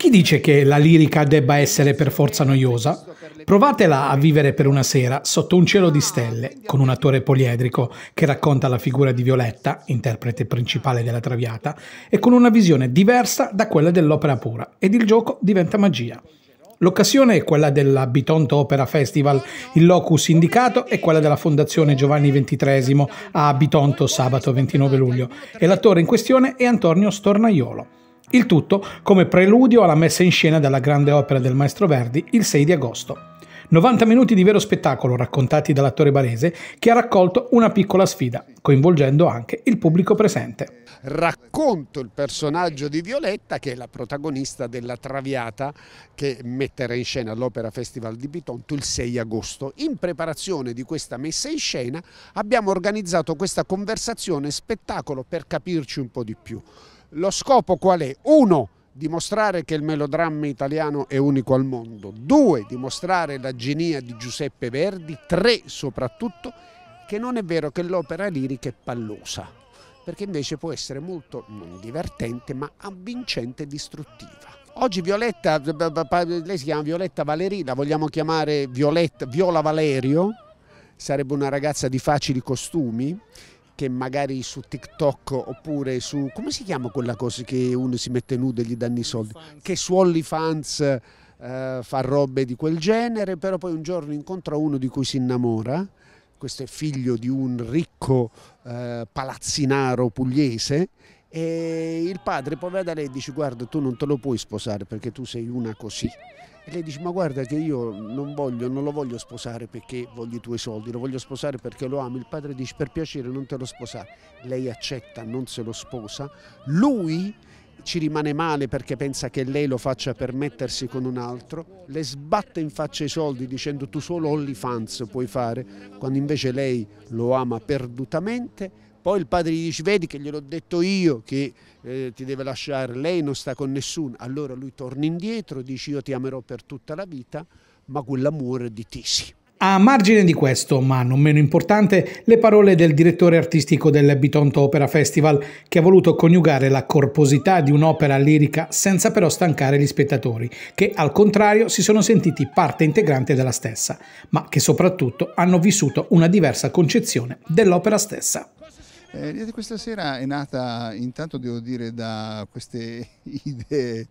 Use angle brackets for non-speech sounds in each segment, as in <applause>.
Chi dice che la lirica debba essere per forza noiosa? Provatela a vivere per una sera sotto un cielo di stelle, con un attore poliedrico che racconta la figura di Violetta, interprete principale della Traviata, e con una visione diversa da quella dell'opera pura, ed il gioco diventa magia. L'occasione è quella della Bitonto Opera Festival, il locus indicato è quella della Fondazione Giovanni XXIII a Bitonto sabato 29 luglio e l'attore in questione è Antonio Stornaiolo. Il tutto come preludio alla messa in scena della grande opera del maestro Verdi il 6 di agosto. 90 minuti di vero spettacolo raccontati dall'attore barese che ha raccolto una piccola sfida, coinvolgendo anche il pubblico presente. Racconto il personaggio di Violetta che è la protagonista della Traviata che metterà in scena l'Opera Festival di Bitonto il 6 agosto. In preparazione di questa messa in scena abbiamo organizzato questa conversazione spettacolo per capirci un po' di più. Lo scopo qual è? Uno, dimostrare che il melodramma italiano è unico al mondo. Due, dimostrare la genia di Giuseppe Verdi. Tre, soprattutto, che non è vero che l'opera lirica è pallosa, perché invece può essere molto, non divertente, ma avvincente e distruttiva. Oggi Violetta, lei si chiama Violetta Valeri, la vogliamo chiamare Violetta, Viola Valerio, sarebbe una ragazza di facili costumi, che magari su TikTok oppure su come si chiama quella cosa che uno si mette nudo e gli danno i soldi che su OnlyFans eh, fa robe di quel genere però poi un giorno incontra uno di cui si innamora questo è figlio di un ricco eh, palazzinaro pugliese e il padre povera da lei dice guarda tu non te lo puoi sposare perché tu sei una così. E lei dice ma guarda che io non voglio, non lo voglio sposare perché voglio i tuoi soldi, lo voglio sposare perché lo amo. Il padre dice per piacere non te lo sposare. Lei accetta, non se lo sposa. Lui ci rimane male perché pensa che lei lo faccia per mettersi con un altro, le sbatte in faccia i soldi dicendo tu solo OnlyFans puoi fare, quando invece lei lo ama perdutamente poi il padre gli dice, vedi che gliel'ho detto io che eh, ti deve lasciare, lei non sta con nessuno. Allora lui torna indietro, dice io ti amerò per tutta la vita, ma quell'amore di Tisi. A margine di questo, ma non meno importante, le parole del direttore artistico del Bitonto Opera Festival, che ha voluto coniugare la corposità di un'opera lirica senza però stancare gli spettatori, che al contrario si sono sentiti parte integrante della stessa, ma che soprattutto hanno vissuto una diversa concezione dell'opera stessa. Eh, questa sera è nata intanto, devo dire, da queste <laughs> idee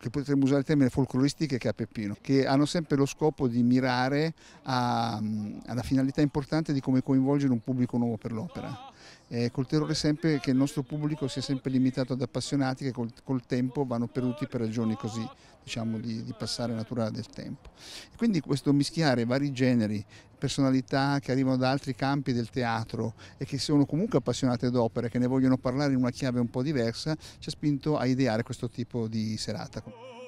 che potremmo usare il termine folcloristiche che ha Peppino, che hanno sempre lo scopo di mirare a, alla finalità importante di come coinvolgere un pubblico nuovo per l'opera. Eh, col terrore sempre che il nostro pubblico sia sempre limitato ad appassionati che col, col tempo vanno perduti per ragioni così diciamo di, di passare naturale del tempo. E quindi questo mischiare vari generi, personalità che arrivano da altri campi del teatro e che sono comunque appassionate d'opera, e che ne vogliono parlare in una chiave un po' diversa, ci ha spinto a ideare questo tipo di serata. Oh.